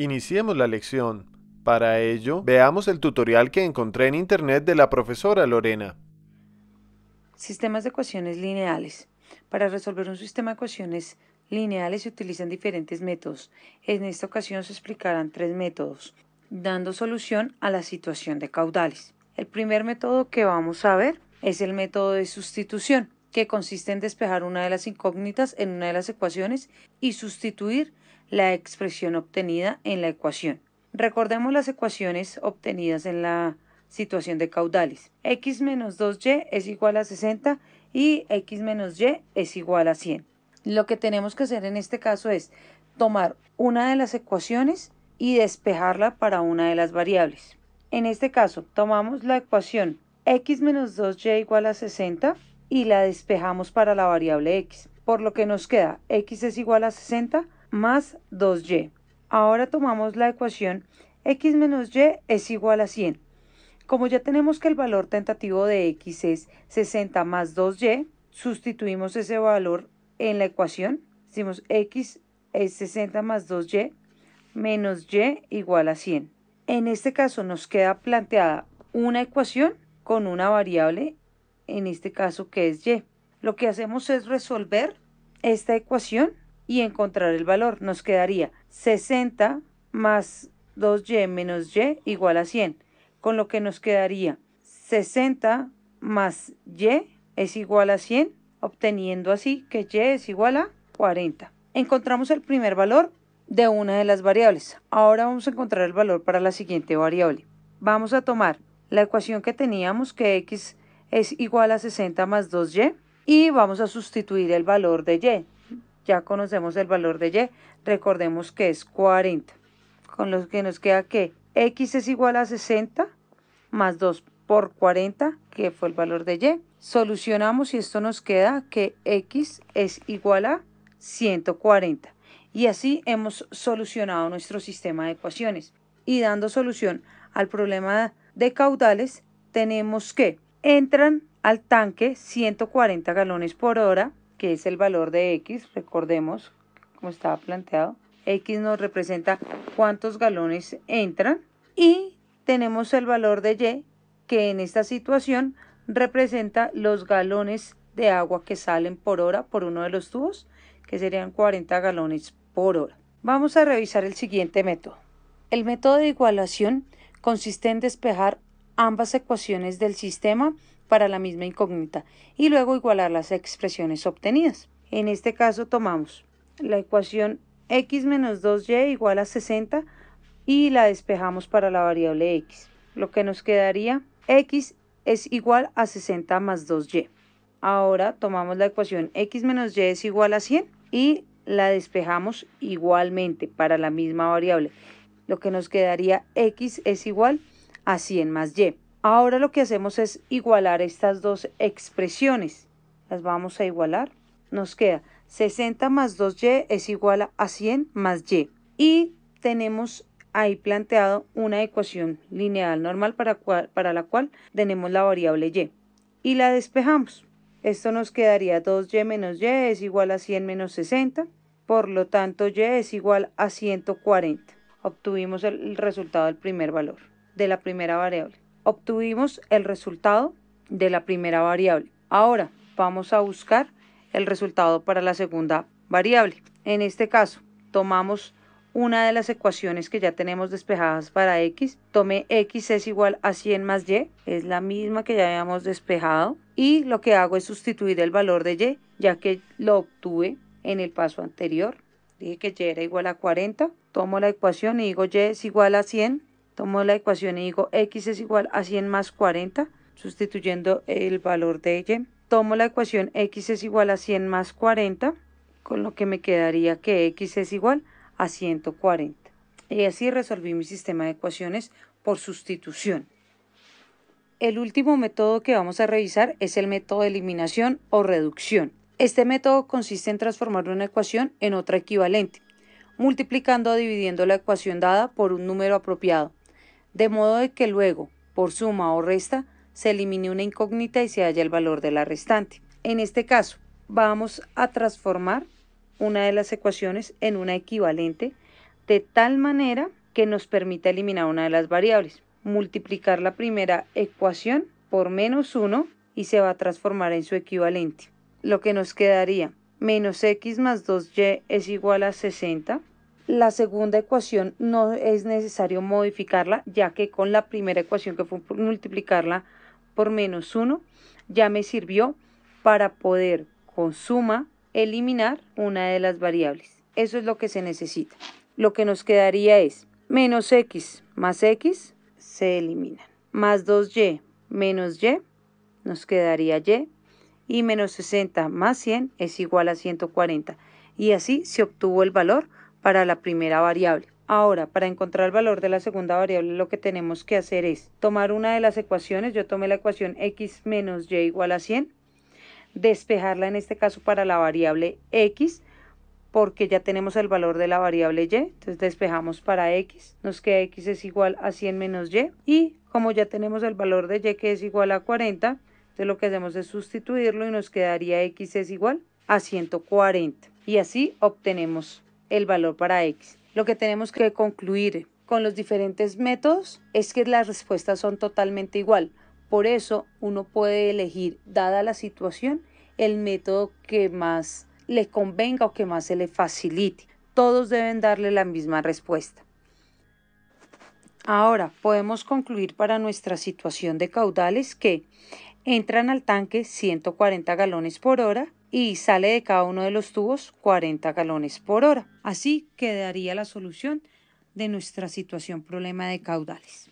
Iniciemos la lección. Para ello, veamos el tutorial que encontré en internet de la profesora Lorena. Sistemas de ecuaciones lineales. Para resolver un sistema de ecuaciones lineales se utilizan diferentes métodos. En esta ocasión se explicarán tres métodos, dando solución a la situación de caudales. El primer método que vamos a ver es el método de sustitución, que consiste en despejar una de las incógnitas en una de las ecuaciones y sustituir la expresión obtenida en la ecuación. Recordemos las ecuaciones obtenidas en la situación de caudales. x menos 2y es igual a 60 y x menos y es igual a 100. Lo que tenemos que hacer en este caso es tomar una de las ecuaciones y despejarla para una de las variables. En este caso, tomamos la ecuación x menos 2y igual a 60 y la despejamos para la variable x, por lo que nos queda x es igual a 60 más 2y. Ahora tomamos la ecuación x menos y es igual a 100. Como ya tenemos que el valor tentativo de x es 60 más 2y, sustituimos ese valor en la ecuación. Decimos x es 60 más 2y menos y igual a 100. En este caso nos queda planteada una ecuación con una variable, en este caso que es y. Lo que hacemos es resolver esta ecuación y encontrar el valor. Nos quedaría 60 más 2y menos y igual a 100, con lo que nos quedaría 60 más y es igual a 100, obteniendo así que y es igual a 40. Encontramos el primer valor de una de las variables. Ahora vamos a encontrar el valor para la siguiente variable. Vamos a tomar la ecuación que teníamos, que x es igual a 60 más 2y, y vamos a sustituir el valor de y ya conocemos el valor de y, recordemos que es 40, con lo que nos queda que x es igual a 60 más 2 por 40, que fue el valor de y. Solucionamos y esto nos queda que x es igual a 140. Y así hemos solucionado nuestro sistema de ecuaciones. Y dando solución al problema de caudales, tenemos que entran al tanque 140 galones por hora que es el valor de X, recordemos como estaba planteado, X nos representa cuántos galones entran y tenemos el valor de Y que en esta situación representa los galones de agua que salen por hora por uno de los tubos, que serían 40 galones por hora. Vamos a revisar el siguiente método. El método de igualación consiste en despejar ambas ecuaciones del sistema para la misma incógnita y luego igualar las expresiones obtenidas. En este caso tomamos la ecuación x menos 2y igual a 60 y la despejamos para la variable x. Lo que nos quedaría x es igual a 60 más 2y. Ahora tomamos la ecuación x menos y es igual a 100 y la despejamos igualmente para la misma variable. Lo que nos quedaría x es igual a a 100 más y. Ahora lo que hacemos es igualar estas dos expresiones. Las vamos a igualar. Nos queda 60 más 2y es igual a 100 más y. Y tenemos ahí planteado una ecuación lineal normal para, para la cual tenemos la variable y. Y la despejamos. Esto nos quedaría 2y menos y es igual a 100 menos 60. Por lo tanto, y es igual a 140. Obtuvimos el resultado del primer valor de la primera variable. Obtuvimos el resultado de la primera variable. Ahora vamos a buscar el resultado para la segunda variable. En este caso, tomamos una de las ecuaciones que ya tenemos despejadas para x. tome x es igual a 100 más y, es la misma que ya habíamos despejado. Y lo que hago es sustituir el valor de y, ya que lo obtuve en el paso anterior. Dije que y era igual a 40. Tomo la ecuación y digo y es igual a 100 Tomo la ecuación y digo x es igual a 100 más 40, sustituyendo el valor de y. Tomo la ecuación x es igual a 100 más 40, con lo que me quedaría que x es igual a 140. Y así resolví mi sistema de ecuaciones por sustitución. El último método que vamos a revisar es el método de eliminación o reducción. Este método consiste en transformar una ecuación en otra equivalente, multiplicando o dividiendo la ecuación dada por un número apropiado de modo de que luego, por suma o resta, se elimine una incógnita y se halla el valor de la restante. En este caso, vamos a transformar una de las ecuaciones en una equivalente de tal manera que nos permita eliminar una de las variables. Multiplicar la primera ecuación por menos 1 y se va a transformar en su equivalente. Lo que nos quedaría menos x más 2y es igual a 60 la segunda ecuación no es necesario modificarla, ya que con la primera ecuación que fue multiplicarla por menos 1, ya me sirvió para poder con suma eliminar una de las variables. Eso es lo que se necesita. Lo que nos quedaría es menos x más x se eliminan. Más 2y menos y nos quedaría y. Y menos 60 más 100 es igual a 140. Y así se obtuvo el valor para la primera variable. Ahora, para encontrar el valor de la segunda variable, lo que tenemos que hacer es tomar una de las ecuaciones. Yo tomé la ecuación x menos y igual a 100. Despejarla en este caso para la variable x, porque ya tenemos el valor de la variable y. Entonces despejamos para x. Nos queda x es igual a 100 menos y. Y como ya tenemos el valor de y que es igual a 40, entonces lo que hacemos es sustituirlo y nos quedaría x es igual a 140. Y así obtenemos el valor para X. Lo que tenemos que concluir con los diferentes métodos es que las respuestas son totalmente igual. Por eso uno puede elegir, dada la situación, el método que más le convenga o que más se le facilite. Todos deben darle la misma respuesta. Ahora podemos concluir para nuestra situación de caudales que entran al tanque 140 galones por hora y sale de cada uno de los tubos 40 galones por hora. Así quedaría la solución de nuestra situación problema de caudales.